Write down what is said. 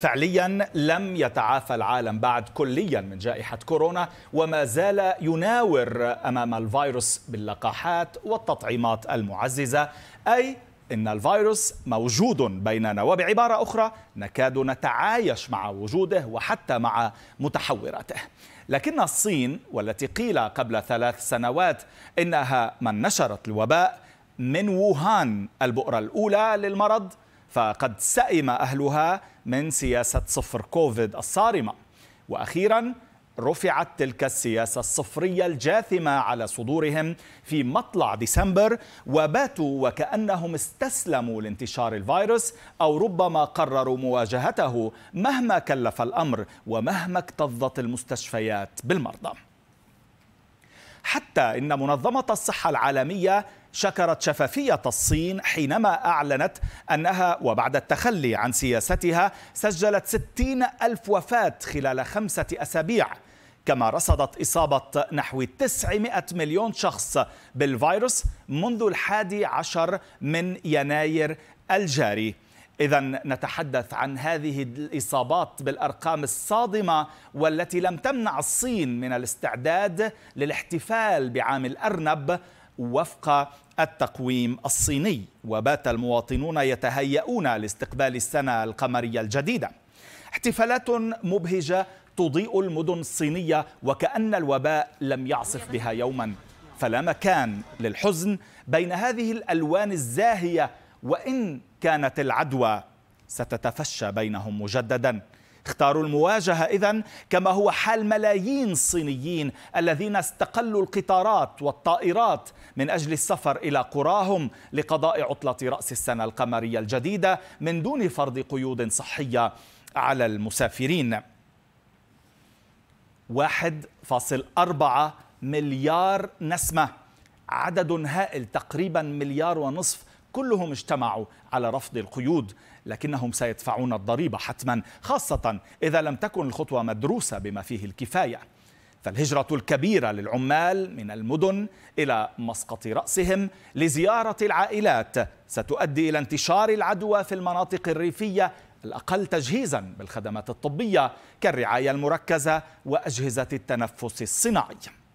فعليا لم يتعافى العالم بعد كليا من جائحه كورونا وما زال يناور امام الفيروس باللقاحات والتطعيمات المعززه اي ان الفيروس موجود بيننا وبعباره اخرى نكاد نتعايش مع وجوده وحتى مع متحوراته لكن الصين والتي قيل قبل ثلاث سنوات انها من نشرت الوباء من ووهان البؤره الاولى للمرض فقد سئم أهلها من سياسة صفر كوفيد الصارمة وأخيرا رفعت تلك السياسة الصفرية الجاثمة على صدورهم في مطلع ديسمبر وباتوا وكأنهم استسلموا لانتشار الفيروس أو ربما قرروا مواجهته مهما كلف الأمر ومهما اكتظت المستشفيات بالمرضى حتى إن منظمة الصحة العالمية شكرت شفافية الصين حينما أعلنت أنها وبعد التخلي عن سياستها سجلت 60 ألف وفاة خلال خمسة أسابيع كما رصدت إصابة نحو 900 مليون شخص بالفيروس منذ الحادي عشر من يناير الجاري إذا نتحدث عن هذه الإصابات بالأرقام الصادمة والتي لم تمنع الصين من الاستعداد للاحتفال بعام الأرنب وفق التقويم الصيني وبات المواطنون يتهيئون لاستقبال السنة القمرية الجديدة احتفالات مبهجة تضيء المدن الصينية وكأن الوباء لم يعصف بها يوما فلا مكان للحزن بين هذه الألوان الزاهية وإن كانت العدوى ستتفشى بينهم مجددا اختاروا المواجهة إذا كما هو حال ملايين الصينيين الذين استقلوا القطارات والطائرات من أجل السفر إلى قراهم لقضاء عطلة رأس السنة القمرية الجديدة من دون فرض قيود صحية على المسافرين 1.4 مليار نسمة عدد هائل تقريبا مليار ونصف كلهم اجتمعوا على رفض القيود لكنهم سيدفعون الضريبة حتما خاصة إذا لم تكن الخطوة مدروسة بما فيه الكفاية فالهجرة الكبيرة للعمال من المدن إلى مسقط رأسهم لزيارة العائلات ستؤدي إلى انتشار العدوى في المناطق الريفية الأقل تجهيزا بالخدمات الطبية كالرعاية المركزة وأجهزة التنفس الصناعي